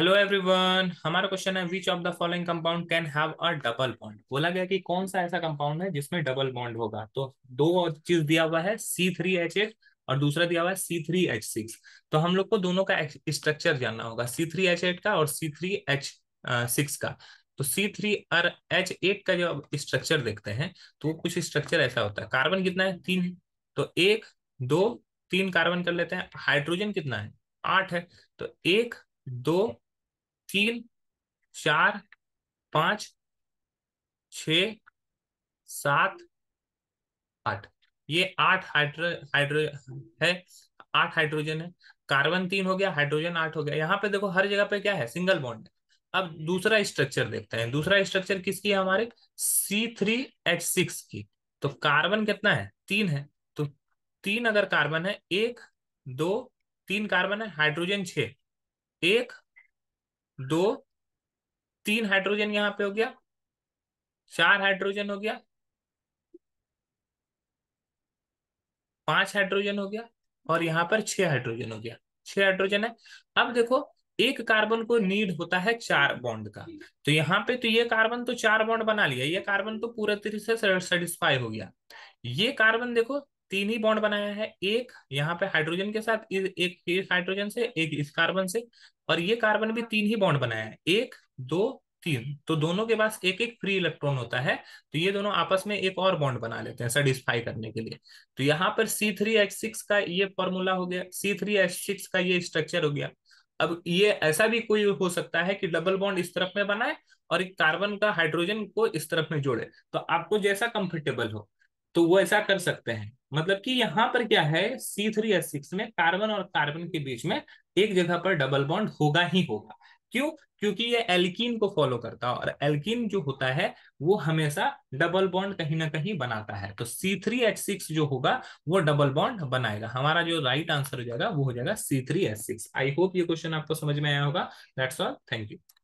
hello everyone हमारा question है which of the following compound can have a double bond बोला गया कि कौन सा ऐसा कंपाउंड है जिसमें डबल बॉन्ड होगा तो दो चीज दिया हुआ है सी थ्री एच एट और दूसरा दिया हुआ है सी थ्री एच सिक्स तो हम लोग को दोनों का स्ट्रक्चर जानना होगा सी थ्री एच एट का और सी थ्री एच सिक्स का तो सी थ्री और एच एट का जो स्ट्रक्चर देखते हैं तो कुछ स्ट्रक्चर ऐसा होता है कार्बन कितना है तीन तो एक दो तीन कार्बन कर लेते हैं हाइड्रोजन कितना है आठ है तो एक दो तीन चार पांच छ सात आठ ये आठ हाइड्रो हाइड्रो है आठ हाइड्रोजन है कार्बन तीन हो गया हाइड्रोजन आठ हो गया यहाँ पे देखो हर जगह पे क्या है सिंगल बॉन्ड है अब दूसरा स्ट्रक्चर देखते हैं दूसरा स्ट्रक्चर किसकी है हमारे सी थ्री एच सिक्स की तो कार्बन कितना है तीन है तो तीन अगर कार्बन है एक दो तीन कार्बन है हाइड्रोजन छ एक दो तीन हाइड्रोजन यहां पे हो गया चार हाइड्रोजन हो गया पांच हाइड्रोजन हो गया और यहां पर छह हाइड्रोजन हो गया छह हाइड्रोजन है अब देखो एक कार्बन को नीड होता है चार बॉन्ड का तो यहां पे तो ये कार्बन तो चार बॉन्ड बना लिया ये कार्बन तो पूरा तरीके से सेटिस्फाई हो गया ये कार्बन देखो तीन ही बॉन्ड बनाया है एक यहाँ पे हाइड्रोजन के साथ एक इस हाइड्रोजन से एक इस कार्बन से और ये कार्बन भी तीन ही बॉन्ड बनाया है एक दो तीन तो दोनों के पास एक एक फ्री इलेक्ट्रॉन होता है तो ये दोनों आपस में एक और बॉन्ड बना लेते हैं सेटिस्फाई करने के लिए तो यहाँ पर सी थ्री एच सिक्स का ये फॉर्मूला हो गया सी थ्री एच सिक्स का ये स्ट्रक्चर हो गया अब ये ऐसा भी कोई हो सकता है कि डबल बॉन्ड इस तरफ में बनाए और एक कार्बन का हाइड्रोजन को इस तरफ में जोड़े तो आपको जैसा कंफर्टेबल हो तो वो ऐसा कर सकते हैं मतलब कि यहाँ पर क्या है सी थ्री एस सिक्स में कार्बन और कार्बन के बीच में एक जगह पर डबल बॉन्ड होगा ही होगा क्यों क्योंकि ये एल्किन को फॉलो करता है और एल्किन जो होता है वो हमेशा डबल बॉन्ड कहीं ना कहीं बनाता है तो सी थ्री एच सिक्स जो होगा वो डबल बॉन्ड बनाएगा हमारा जो राइट आंसर हो जाएगा वो हो जाएगा C three H six I hope ये क्वेश्चन आपको समझ में आया होगा दैट्स ऑल थैंक यू